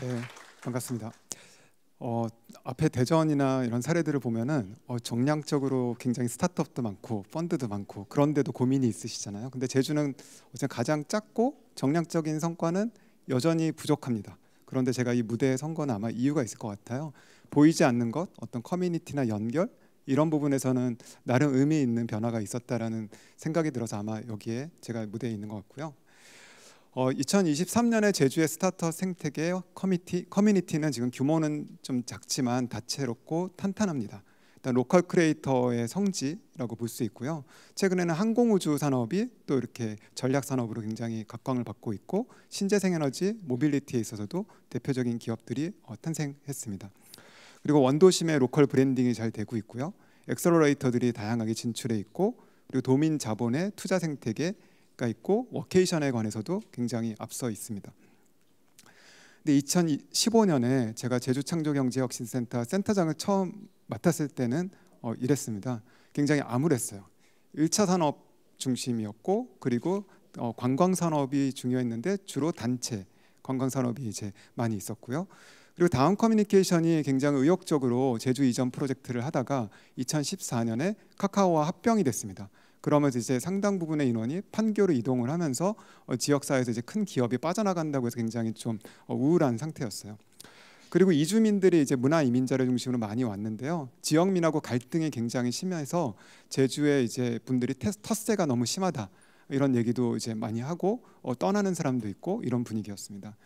네, 반갑습니다. 어, 앞에 대전이나 이런 사례들을 보면은 어, 정량적으로 굉장히 스타트업도 많고 펀드도 많고 그런데도 고민이 있으시잖아요. 근데 제주는 어쨌 가장 작고 정량적인 성과는 여전히 부족합니다. 그런데 제가 이 무대에 선 거는 아마 이유가 있을 것 같아요. 보이지 않는 것, 어떤 커뮤니티나 연결 이런 부분에서는 나름 의미 있는 변화가 있었다라는 생각이 들어서 아마 여기에 제가 무대에 있는 것 같고요. 어, 2023년에 제주의 스타터 생태계 커뮤니티, 커뮤니티는 지금 규모는 좀 작지만 다채롭고 탄탄합니다. 일단 로컬 크리에이터의 성지라고 볼 수 있고요. 최근에는 항공우주 산업이 또 이렇게 전략 산업으로 굉장히 각광을 받고 있고 신재생에너지, 모빌리티에 있어서도 대표적인 기업들이 어, 탄생했습니다. 그리고 원도심의 로컬 브랜딩이 잘 되고 있고요. 엑셀러레이터들이 다양하게 진출해 있고 그리고 도민 자본의 투자 생태계 가 있고 워케이션에 관해서도 굉장히 앞서 있습니다. 근데 2015년에 제가 제주 창조경제혁신센터 센터장을 처음 맡았을 때는 어, 이랬습니다. 굉장히 암울했어요. 1차 산업 중심이었고 그리고 어, 관광 산업이 중요했는데 주로 단체 관광 산업이 이제 많이 있었고요. 그리고 다음 커뮤니케이션이 굉장히 의욕적으로 제주 이전 프로젝트를 하다가 2014년에 카카오와 합병이 됐습니다. 그러면서 이제 상당 부분의 인원이 판교로 이동을 하면서 어, 지역사회에서 이제 큰 기업이 빠져나간다고 해서 굉장히 좀 어, 우울한 상태였어요. 그리고 이주민들이 이제 문화 이민자를 중심으로 많이 왔는데요. 지역민하고 갈등이 굉장히 심해서 제주에 이제 분들이 텃세가 너무 심하다 이런 얘기도 이제 많이 하고 어, 떠나는 사람도 있고 이런 분위기였습니다.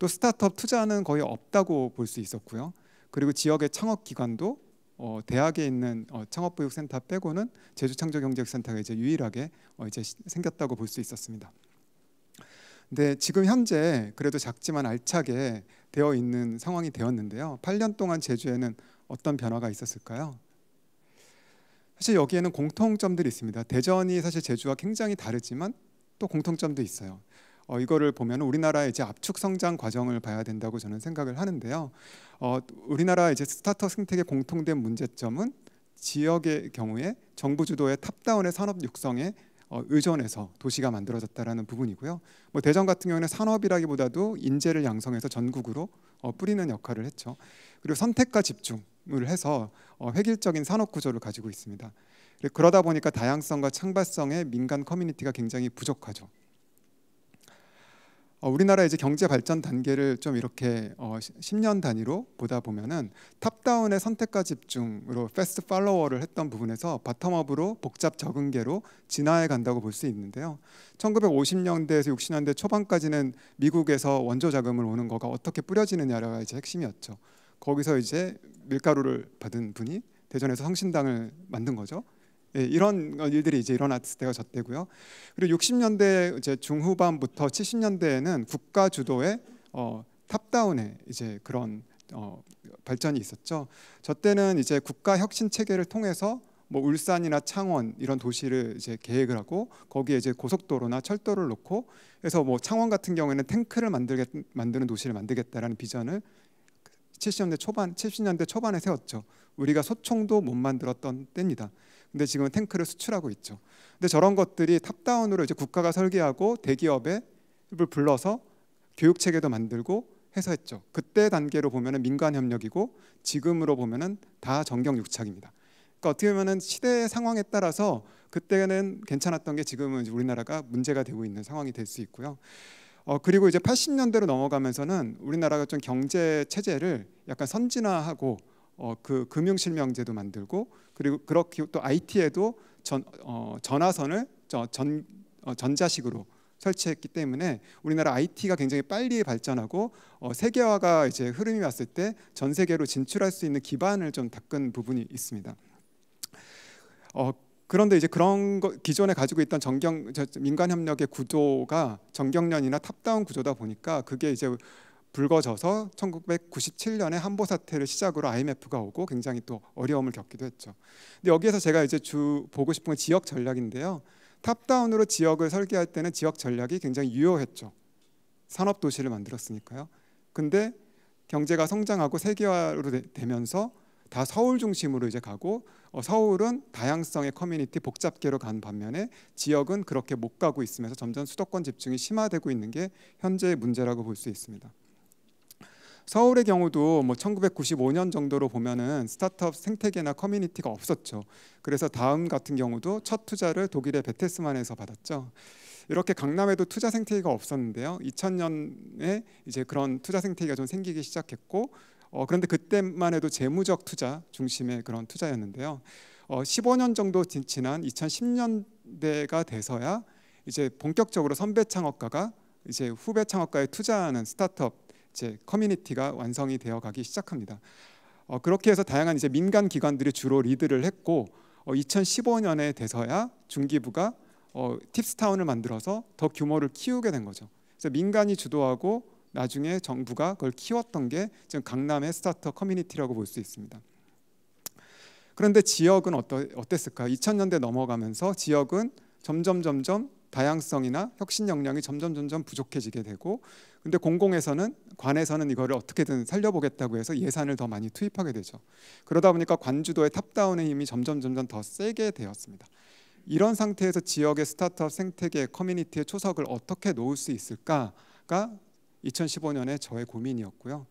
또 스타트업 투자는 거의 없다고 볼 수 있었고요. 그리고 지역의 창업 기관도 어, 대학에 있는 어, 창업보육센터 빼고는 제주창조경제센터가 이제 유일하게 어, 이제 생겼다고 볼 수 있었습니다. 근데 지금 현재 그래도 작지만 알차게 되어 있는 상황이 되었는데요. 8년 동안 제주에는 어떤 변화가 있었을까요? 사실 여기에는 공통점들이 있습니다. 대전이 사실 제주와 굉장히 다르지만 또 공통점도 있어요. 어, 이거를 보면 우리나라의 이제 압축 성장 과정을 봐야 된다고 저는 생각을 하는데요. 어, 우리나라 이제 스타트업 생태계 공통된 문제점은 지역의 경우에 정부 주도의 탑다운의 산업 육성에 어, 의존해서 도시가 만들어졌다라는 부분이고요. 뭐 대전 같은 경우는 산업이라기보다도 인재를 양성해서 전국으로 어, 뿌리는 역할을 했죠. 그리고 선택과 집중을 해서 어, 획일적인 산업 구조를 가지고 있습니다. 그러다 보니까 다양성과 창발성의 민간 커뮤니티가 굉장히 부족하죠. 어, 우리나라 이제 경제 발전 단계를 좀 이렇게 어, 10년 단위로 보다 보면은 탑다운의 선택과 집중으로 패스트 팔로워를 했던 부분에서 바텀업으로 복잡 적응계로 진화해 간다고 볼 수 있는데요. 1950년대에서 60년대 초반까지는 미국에서 원조 자금을 오는 거가 어떻게 뿌려지느냐가 이제 핵심이었죠. 거기서 이제 밀가루를 받은 분이 대전에서 성신당을 만든 거죠. 예, 이런 일들이 이제 일어났을 때가 저 때고요. 그리고 60년대 이제 중후반부터 70년대에는 국가 주도의 어, 탑다운의 이제 그런 어, 발전이 있었죠. 저 때는 이제 국가 혁신 체계를 통해서 뭐 울산이나 창원 이런 도시를 이제 계획을 하고 거기에 이제 고속도로나 철도를 놓고 그래서 뭐 창원 같은 경우에는 탱크를 만들게 만드는 도시를 만들겠다라는 비전을 70년대 초반 70년대 초반에 세웠죠. 우리가 소총도 못 만들었던 때입니다. 근데 지금 탱크를 수출하고 있죠. 근데 저런 것들이 탑다운으로 이제 국가가 설계하고 대기업에 불러서 교육 체계도 만들고 해서 했죠. 그때 단계로 보면은 민간 협력이고 지금으로 보면은 다 정경 육착입니다. 그러니까 어떻게 보면은 시대의 상황에 따라서 그때는 괜찮았던 게 지금은 우리나라가 문제가 되고 있는 상황이 될 수 있고요. 어 그리고 이제 80년대로 넘어가면서는 우리나라가 좀 경제 체제를 약간 선진화하고 어, 그 금융실명제도 만들고 그리고 그렇게 또 IT에도 전 어, 전화선을 전 어, 전자식으로 설치했기 때문에 우리나라 IT가 굉장히 빨리 발전하고 어, 세계화가 이제 흐름이 왔을 때 전 세계로 진출할 수 있는 기반을 좀 닦은 부분이 있습니다. 어, 그런데 이제 그런 거, 기존에 가지고 있던 정경 민간 협력의 구조가 정경련이나 탑다운 구조다 보니까 그게 이제 불거져서 1997년에 한보 사태를 시작으로 IMF가 오고 굉장히 또 어려움을 겪기도 했죠. 근데 여기에서 제가 이제 주 보고 싶은 건 지역 전략인데요. 탑다운으로 지역을 설계할 때는 지역 전략이 굉장히 유효했죠. 산업 도시를 만들었으니까요. 근데 경제가 성장하고 세계화로 되, 면서다 서울 중심으로 이제 가고 어, 서울은 다양성의 커뮤니티 복잡계로 간 반면에 지역은 그렇게 못 가고 있으면서 점점 수도권 집중이 심화되고 있는 게 현재의 문제라고 볼 수 있습니다. 서울의 경우도 뭐 1995년 정도로 보면은 스타트업 생태계나 커뮤니티가 없었죠. 그래서 다음 같은 경우도 첫 투자를 독일의 베테스만에서 받았죠. 이렇게 강남에도 투자 생태계가 없었는데요. 2000년에 이제 그런 투자 생태계가 좀 생기기 시작했고 어, 그런데 그때만 해도 재무적 투자 중심의 그런 투자였는데요. 어, 15년 정도 지난 2010년대가 돼서야 이제 본격적으로 선배 창업가가 이제 후배 창업가에 투자하는 스타트업 이제 커뮤니티가 완성이 되어 가기 시작합니다. 어, 그렇게 해서 다양한 이제 민간 기관들이 주로 리드를 했고 어, 2015년에 돼서야 중기부가 어, 팁스타운을 만들어서 더 규모를 키우게 된 거죠. 그래서 민간이 주도하고 나중에 정부가 그걸 키웠던 게 지금 강남의 스타터 커뮤니티라고 볼 수 있습니다. 그런데 지역은 어떠, 어땠을까요? 2000년대 넘어가면서 지역은 점점 점점 다양성이나 혁신 역량이 점점 점점 부족해지게 되고 근데 공공에서는 관에서는 이거를 어떻게든 살려보겠다고 해서 예산을 더 많이 투입하게 되죠. 그러다 보니까 관주도의 탑다운의 힘이 점점 점점 더 세게 되었습니다. 이런 상태에서 지역의 스타트업 생태계 커뮤니티의 초석을 어떻게 놓을 수 있을까가 2015년에 저의 고민이었고요.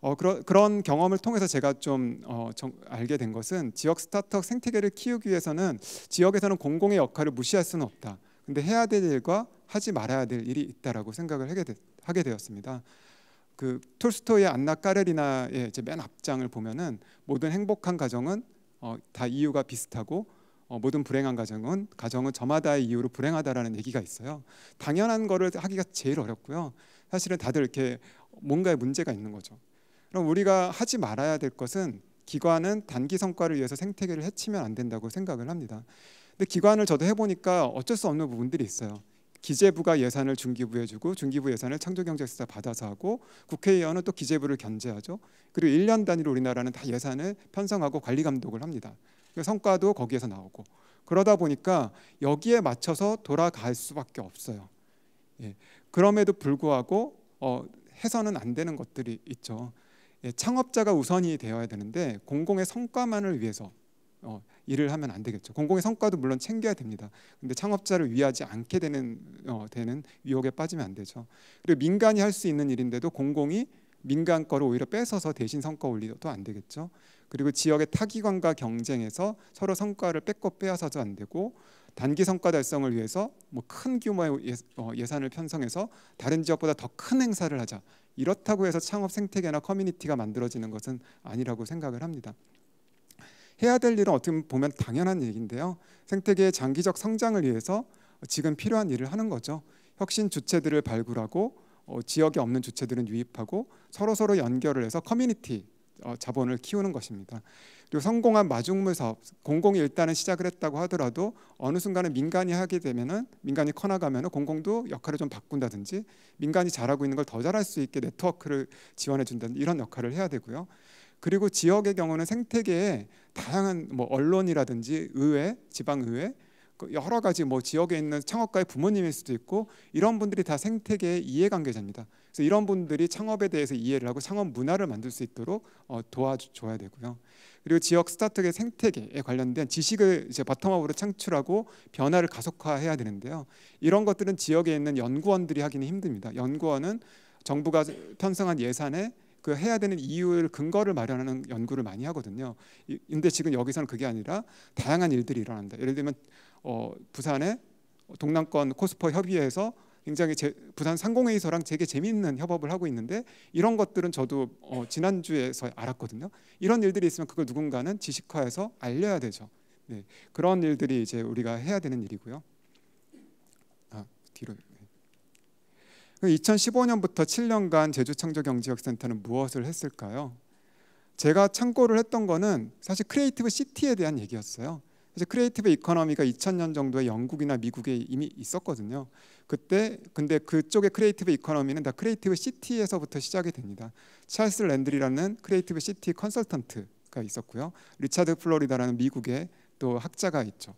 어, 그러, 그런 경험을 통해서 제가 좀 어, 정, 알게 된 것은 지역 스타트업 생태계를 키우기 위해서는 지역에서는 공공의 역할을 무시할 수는 없다. 근데 해야 될 일과 하지 말아야 될 일이 있다라고 생각을 하게, 되, 하게 되었습니다. 그 톨스토이의 안나 까레리나의 맨 앞장을 보면은 모든 행복한 가정은 어, 다 이유가 비슷하고 어, 모든 불행한 가정은 가정은 저마다의 이유로 불행하다라는 얘기가 있어요. 당연한 거를 하기가 제일 어렵고요. 사실은 다들 이렇게 뭔가에 문제가 있는 거죠. 그럼 우리가 하지 말아야 될 것은 기관은 단기 성과를 위해서 생태계를 해치면 안 된다고 생각을 합니다. 근데 기관을 저도 해보니까 어쩔 수 없는 부분들이 있어요. 기재부가 예산을 중기부에주고 중기부 예산을 창조경제수사 받아서 하고 국회의원은 또 기재부를 견제하죠. 그리고 1년 단위로 우리나라는 다 예산을 편성하고 관리 감독을 합니다. 그러니까 성과도 거기에서 나오고 그러다 보니까 여기에 맞춰서 돌아갈 수밖에 없어요. 예. 그럼에도 불구하고 어, 해서는 안 되는 것들이 있죠. 예, 창업자가 우선이 되어야 되는데 공공의 성과만을 위해서 어, 일을 하면 안 되겠죠. 공공의 성과도 물론 챙겨야 됩니다. 근데 창업자를 위하지 않게 되는 어, 되는 위혹에 빠지면 안 되죠. 그리고 민간이 할 수 있는 일인데도 공공이 민간 거를 오히려 뺏어서 대신 성과 올리도 안 되겠죠. 그리고 지역의 타기관과 경쟁에서 서로 성과를 뺏고 빼앗아도 안 되고 단기 성과 달성을 위해서 뭐 큰 규모의 예, 어, 예산을 편성해서 다른 지역보다 더 큰 행사를 하자 이렇다고 해서 창업 생태계나 커뮤니티가 만들어지는 것은 아니라고 생각을 합니다. 해야 될 일은 어떻게 보면 당연한 얘기인데요. 생태계의 장기적 성장을 위해서 지금 필요한 일을 하는 거죠. 혁신 주체들을 발굴하고 어, 지역에 없는 주체들은 유입하고 서로 서로 연결을 해서 커뮤니티 어, 자본을 키우는 것입니다. 그리고 성공한 마중물 사업, 공공이 일단은 시작을 했다고 하더라도 어느 순간에 민간이 하게 되면 민간이 커나가면 공공도 역할을 좀 바꾼다든지 민간이 잘하고 있는 걸 더 잘할 수 있게 네트워크를 지원해 준다든지 이런 역할을 해야 되고요. 그리고 지역의 경우는 생태계에 다양한 뭐 언론이라든지 의회, 지방의회 그 여러 가지 뭐 지역에 있는 창업가의 부모님일 수도 있고 이런 분들이 다 생태계의 이해관계자입니다. 그래서 이런 분들이 창업에 대해서 이해를 하고 창업 문화를 만들 수 있도록 어, 도와줘야 되고요. 그리고 지역 스타트업의 생태계에 관련된 지식을 이제 바텀업으로 창출하고 변화를 가속화해야 되는데요. 이런 것들은 지역에 있는 연구원들이 하기는 힘듭니다. 연구원은 정부가 편성한 예산에 그 해야 되는 이유를 근거를 마련하는 연구를 많이 하거든요. 근데 지금 여기서는 그게 아니라 다양한 일들이 일어난다. 예를 들면 어, 부산의 동남권 코스퍼 협의회에서 굉장히 제, 부산 상공회의소랑 되게 재미있는 협업을 하고 있는데 이런 것들은 저도 어, 지난주에서 알았거든요. 이런 일들이 있으면 그걸 누군가는 지식화해서 알려야 되죠. 네, 그런 일들이 이제 우리가 해야 되는 일이고요. 아, 뒤로. 2015년부터 그 7년간 제주 창조경제혁센터는 무엇을 했을까요? 제가 참고를 했던 거는 사실 크리에이티브 시티에 대한 얘기였어요. 사실 크리에이티브 이코노미가 2000년 정도에 영국이나 미국에 이미 있었거든요. 그때 근데 그쪽의 크리에이티브 이코노미는 다 크리에이티브 시티에서부터 시작이 됩니다. 찰스 랜드리라는 크리에이티브 시티 컨설턴트가 있었고요. 리차드 플로리다라는 미국의 또 학자가 있죠.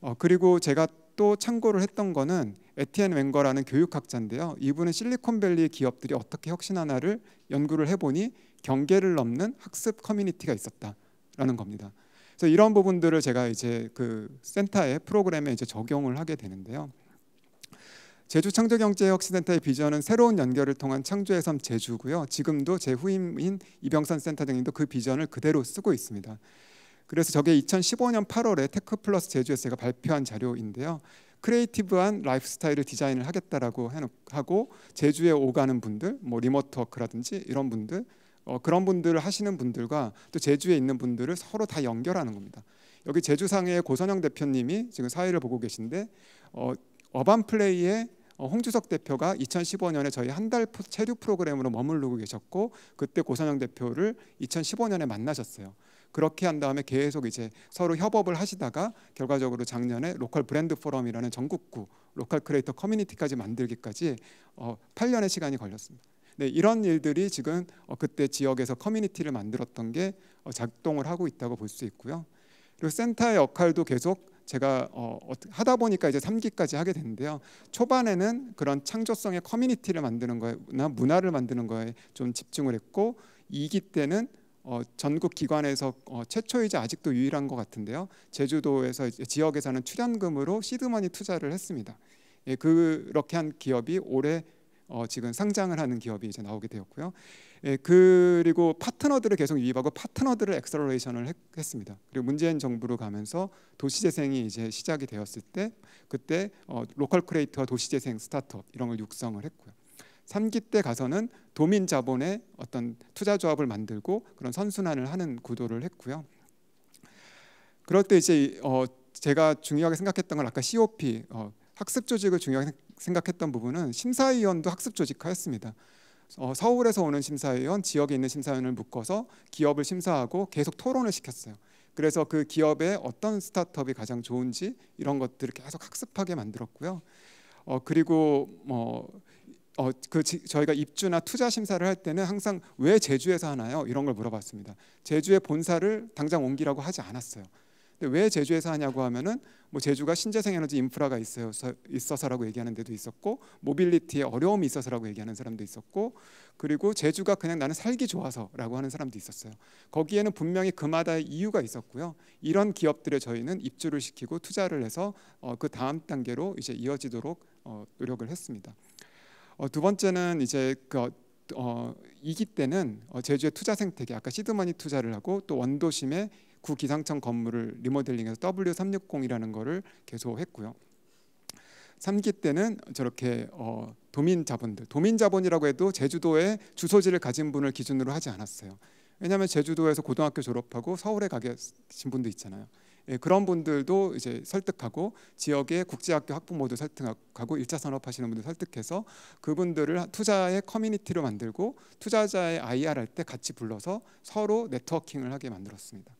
어, 그리고 제가 또 참고를 했던 거는 에티엔 웬거라는 교육학자인데요. 이분은 실리콘밸리 기업들이 어떻게 혁신하나를 연구를 해보니 경계를 넘는 학습 커뮤니티가 있었다라는 겁니다. 그래서 이런 부분들을 제가 이제 그 센터의 프로그램에 이제 적용을 하게 되는데요. 제주 창조경제혁신센터의 비전은 새로운 연결을 통한 창조의 섬 제주고요. 지금도 제 후임인 이병선 센터장님도 그 비전을 그대로 쓰고 있습니다. 그래서 저게 2015년 8월에 테크플러스 제주에서 제가 발표한 자료인데요. 크리에이티브한 라이프스타일을 디자인을 하겠다라고 하고 제주에 오가는 분들, 뭐 리모트 워크라든지 이런 분들, 어, 그런 분들을 하시는 분들과 또 제주에 있는 분들을 서로 다 연결하는 겁니다. 여기 제주상의 고선영 대표님이 지금 사회를 보고 계신데 어, 어반 플레이의 어, 홍주석 대표가 2015년에 저희 한 달 체류 프로그램으로 머무르고 계셨고 그때 고선영 대표를 2015년에 만나셨어요. 그렇게 한 다음에 계속 이제 서로 협업을 하시다가 결과적으로 작년에 로컬 브랜드 포럼이라는 전국구 로컬 크리에이터 커뮤니티까지 만들기까지 어, 8년의 시간이 걸렸습니다. 네, 이런 일들이 지금 어, 그때 지역에서 커뮤니티를 만들었던 게 어, 작동을 하고 있다고 볼 수 있고요. 그리고 센터의 역할도 계속 제가 어, 하다 보니까 이제 3기까지 하게 됐는데요. 초반에는 그런 창조성의 커뮤니티를 만드는 거에 문화를 만드는 거에 좀 집중을 했고 2기 때는 어, 전국 기관에서 어, 최초이자 아직도 유일한 것 같은데요. 제주도에서 지역에서는 출연금으로 시드머니 투자를 했습니다. 예, 그렇게 한 기업이 올해 어, 지금 상장을 하는 기업이 이제 나오게 되었고요. 예, 그리고 파트너들을 계속 유입하고 파트너들을 엑셀러레이션을 했, 습니다 그리고 문재인 정부로 가면서 도시재생이 이제 시작이 되었을 때 그때 어, 로컬 크레이터와 도시재생 스타트업 이런 걸 육성을 했고요. 3기 때 가서는 도민 자본의 어떤 투자 조합을 만들고 그런 선순환을 하는 구도를 했고요. 그럴 때 이제 어 제가 중요하게 생각했던 건 아까 COP 어 학습 조직을 중요하게 생각했던 부분은 심사위원도 학습 조직화했습니다. 어, 서울에서 오는 심사위원, 지역에 있는 심사위원을 묶어서 기업을 심사하고 계속 토론을 시켰어요. 그래서 그 기업의 어떤 스타트업이 가장 좋은지 이런 것들을 계속 학습하게 만들었고요. 어, 그리고 뭐 어, 그 지, 저희가 입주나 투자 심사를 할 때는 항상 왜 제주에서 하나요? 이런 걸 물어봤습니다. 제주의 본사를 당장 옮기라고 하지 않았어요. 근데 왜 제주에서 하냐고 하면은 뭐 제주가 신재생 에너지 인프라가 있어서, 있어서라고 얘기하는 데도 있었고 모빌리티에 어려움이 있어서라고 얘기하는 사람도 있었고 그리고 제주가 그냥 나는 살기 좋아서라고 하는 사람도 있었어요. 거기에는 분명히 그마다의 이유가 있었고요. 이런 기업들에 저희는 입주를 시키고 투자를 해서 어, 그 다음 단계로 이제 이어지도록 어, 노력을 했습니다. 어, 두 번째는 이제 그 어, 이기 때는 어, 제주의 투자생 태계 아까 시드머니 투자를 하고 또 원도심의 구 기상청 건물을 리모델링해서 W360이라는 거를 계속 했고요. 3기 때는 저렇게 어, 도민 자본들, 도민 자본이라고 해도 제주도에 주소지를 가진 분을 기준으로 하지 않았어요. 왜냐하면 제주도에서 고등학교 졸업하고 서울에 가계신 분도 있잖아요. 예, 그런 분들도 이제 설득하고 지역의 국제학교 학부모도 설득하고 일차 산업 하시는 분들 설득해서 그분들을 투자의 커뮤니티로 만들고 투자자의 IR 할 때 같이 불러서 서로 네트워킹을 하게 만들었습니다.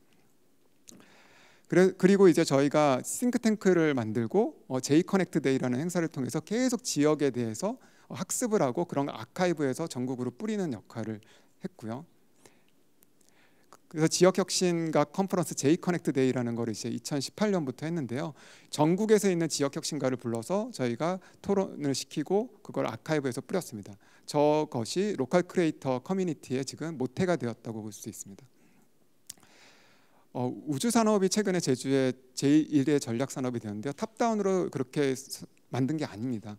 그리고 이제 저희가 싱크탱크를 만들고 제이커넥트 어, 데이라는 행사를 통해서 계속 지역에 대해서 학습을 하고 그런 아카이브에서 전국으로 뿌리는 역할을 했고요. 그래서 지역혁신가 컨퍼런스 제이커넥트 데이라는 거를 이제 2018년부터 했는데요. 전국에서 있는 지역혁신가를 불러서 저희가 토론을 시키고 그걸 아카이브에서 뿌렸습니다. 저것이 로컬 크리에이터 커뮤니티의 지금 모태가 되었다고 볼 수 있습니다. 어, 우주 산업이 최근에 제주의 제1의 전략 산업이 되는데요. 탑다운으로 그렇게 만든 게 아닙니다.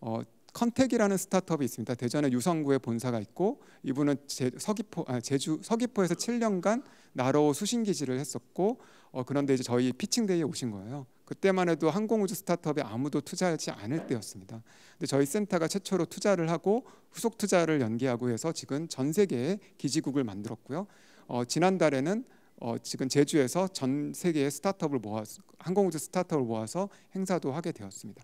어, 컨택이라는 스타트업이 있습니다. 대전의 유성구에 본사가 있고 이분은 제, 서귀포 아, 제주 서귀포에서 7년간 나로 수신기지를 했었고 어, 그런데 이제 저희 피칭데이에 오신 거예요. 그때만 해도 항공우주 스타트업에 아무도 투자하지 않을 때였습니다. 근데 저희 센터가 최초로 투자를 하고 후속 투자를 연계하고 해서 지금 전 세계에 기지국을 만들었고요. 어, 지난달에는 어, 지금 제주에서 전 세계의 스타트업을 모아 항공우주 스타트업을 모아서 행사도 하게 되었습니다.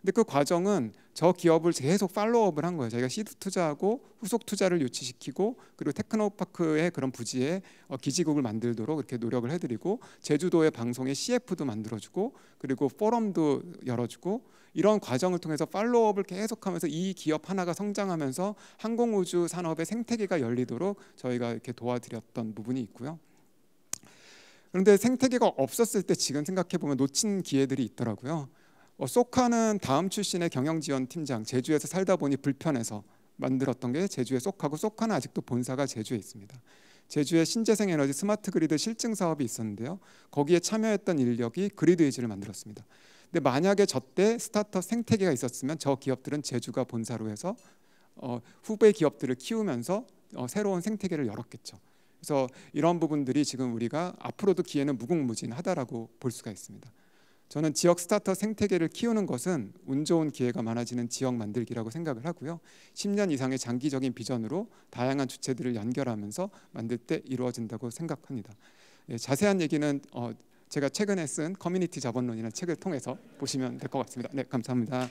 근데 그 과정은 저 기업을 계속 팔로우업을 한 거예요. 저희가 시드 투자하고 후속 투자를 유치시키고 그리고 테크노파크의 그런 부지에 어, 기지국을 만들도록 이렇게 노력을 해드리고 제주도의 방송에 CF도 만들어주고 그리고 포럼도 열어주고 이런 과정을 통해서 팔로우업을 계속하면서 이 기업 하나가 성장하면서 항공우주 산업의 생태계가 열리도록 저희가 이렇게 도와드렸던 부분이 있고요. 그런데 생태계가 없었을 때 지금 생각해 보면 놓친 기회들이 있더라고요. 어, 소카는 다음 출신의 경영지원 팀장 제주에서 살다 보니 불편해서 만들었던 게 제주의 소카고 소카는 아직도 본사가 제주에 있습니다. 제주의 신재생 에너지 스마트 그리드 실증 사업이 있었는데요. 거기에 참여했던 인력이 그리드 의지를 만들었습니다. 근데 만약에 저때 스타트업 생태계가 있었으면 저 기업들은 제주가 본사로 해서 어, 후배 기업들을 키우면서 어, 새로운 생태계를 열었겠죠. 그래서 이런 부분들이 지금 우리가 앞으로도 기회는 무궁무진하다라고 볼 수가 있습니다. 저는 지역 스타터 생태계를 키우는 것은 운 좋은 기회가 많아지는 지역 만들기라고 생각을 하고요. 10년 이상의 장기적인 비전으로 다양한 주체들을 연결하면서 만들 때 이루어진다고 생각합니다. 예, 자세한 얘기는 어, 제가 최근에 쓴 커뮤니티 자본론이라는 책을 통해서 보시면 될 것 같습니다. 네, 감사합니다.